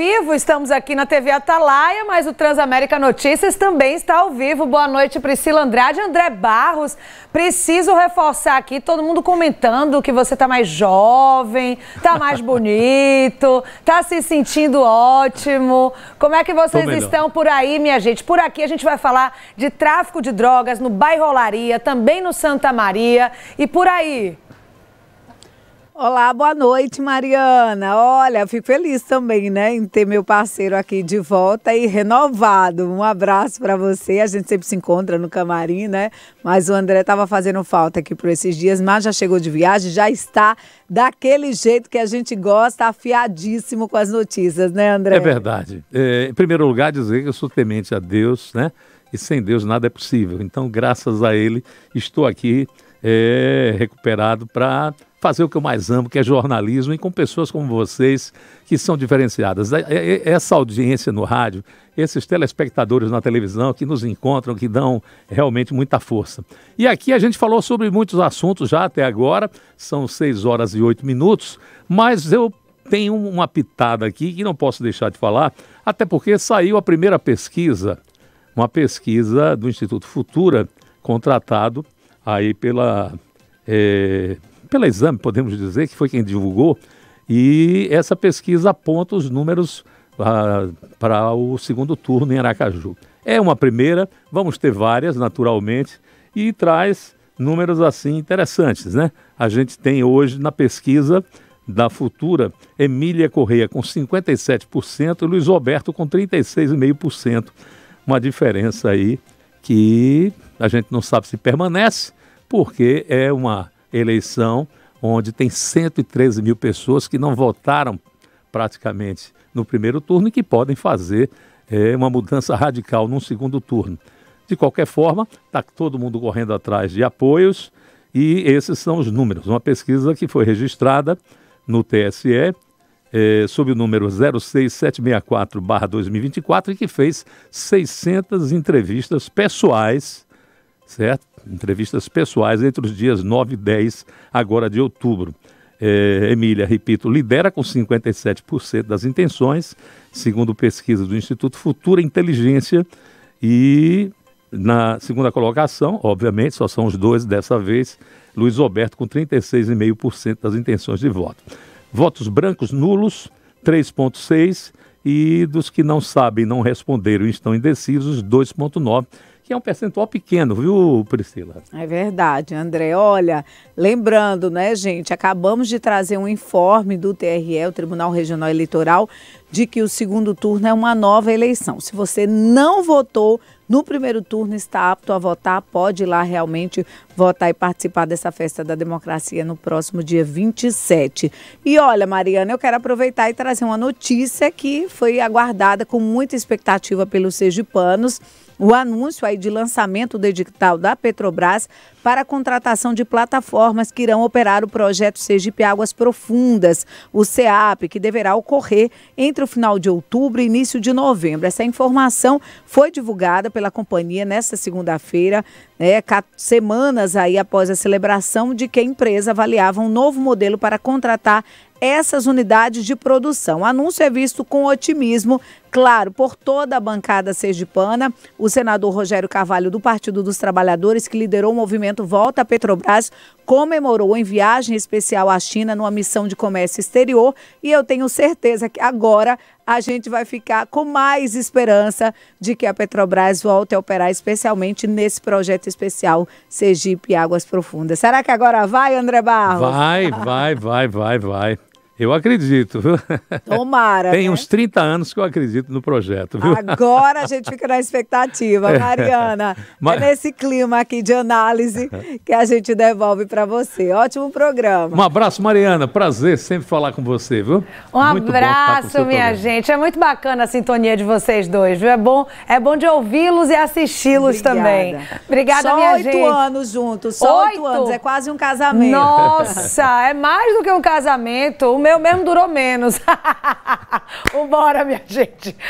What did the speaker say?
vivo, estamos aqui na TV Atalaia, mas o Transamérica Notícias também está ao vivo. Boa noite, Priscila Andrade, André Barros. Preciso reforçar aqui, todo mundo comentando que você está mais jovem, está mais bonito, está se sentindo ótimo. Como é que vocês estão por aí, minha gente? Por aqui a gente vai falar de tráfico de drogas no Bairro Olaria, também no Santa Maria e por aí. Olá, boa noite, Mariana. Olha, fico feliz também, né, em ter meu parceiro aqui de volta e renovado. Um abraço para você. A gente sempre se encontra no camarim, né? Mas o André estava fazendo falta aqui por esses dias, mas já chegou de viagem, já está daquele jeito que a gente gosta, afiadíssimo com as notícias, né, André? É verdade. É, em primeiro lugar, dizer que eu sou temente a Deus, né? E sem Deus nada é possível. Então, graças a Ele, estou aqui é, recuperado para fazer o que eu mais amo, que é jornalismo, e com pessoas como vocês, que são diferenciadas. É, é, é essa audiência no rádio, esses telespectadores na televisão que nos encontram, que dão realmente muita força. E aqui a gente falou sobre muitos assuntos já até agora, são seis horas e oito minutos, mas eu tenho uma pitada aqui que não posso deixar de falar, até porque saiu a primeira pesquisa, uma pesquisa do Instituto Futura, contratado aí pela. É pela exame, podemos dizer, que foi quem divulgou, e essa pesquisa aponta os números ah, para o segundo turno em Aracaju. É uma primeira, vamos ter várias, naturalmente, e traz números assim interessantes, né? A gente tem hoje na pesquisa da Futura, Emília Correia com 57% e Luiz Roberto com 36,5%. Uma diferença aí que a gente não sabe se permanece, porque é uma eleição onde tem 113 mil pessoas que não votaram praticamente no primeiro turno e que podem fazer é, uma mudança radical no segundo turno. De qualquer forma, está todo mundo correndo atrás de apoios e esses são os números. Uma pesquisa que foi registrada no TSE é, eh, sob o número 06764-2024 e que fez 600 entrevistas pessoais, certo? entrevistas pessoais entre os dias 9 e 10 agora de outubro. É, Emília, repito, lidera com 57% das intenções, segundo pesquisa do Instituto Futura Inteligência, e na segunda colocação, obviamente, só são os dois dessa vez, Luiz Roberto com 36,5% das intenções de voto. Votos brancos nulos, 3,6%, e dos que não sabem, não responderam e estão indecisos, 2,9% que é um percentual pequeno, viu, Priscila? É verdade, André. Olha, lembrando, né, gente, acabamos de trazer um informe do TRE, o Tribunal Regional Eleitoral, de que o segundo turno é uma nova eleição. Se você não votou no primeiro turno, está apto a votar, pode ir lá realmente votar e participar dessa festa da democracia no próximo dia 27. E olha, Mariana, eu quero aproveitar e trazer uma notícia que foi aguardada com muita expectativa pelos sergipanos o anúncio aí de lançamento do edital da Petrobras para a contratação de plataformas que irão operar o projeto Sergipe Águas Profundas, o CEAP, que deverá ocorrer entre o final de outubro e início de novembro. Essa informação foi divulgada pela companhia nesta segunda-feira, né, semanas aí após a celebração de que a empresa avaliava um novo modelo para contratar essas unidades de produção. O anúncio é visto com otimismo, claro, por toda a bancada sergipana. O senador Rogério Carvalho, do Partido dos Trabalhadores, que liderou o movimento Volta à Petrobras, comemorou em viagem especial à China numa missão de comércio exterior. E eu tenho certeza que agora a gente vai ficar com mais esperança de que a Petrobras volte a operar, especialmente nesse projeto especial Sergipe Águas Profundas. Será que agora vai, André Barros? Vai, vai, vai, vai, vai. Eu acredito, viu? Tomara. Tem né? uns 30 anos que eu acredito no projeto, viu? Agora a gente fica na expectativa, Mariana. É Mas... É nesse clima aqui de análise que a gente devolve para você. Ótimo programa. Um abraço, Mariana. Prazer sempre falar com você, viu? Um muito abraço, minha programa. gente. É muito bacana a sintonia de vocês dois, viu? É bom, é bom de ouvi-los e assisti-los também. Obrigada, Só minha gente. Só oito anos juntos. Só oito anos. É quase um casamento. Nossa, é mais do que um casamento. O meu meu mesmo durou menos. Vambora, minha gente.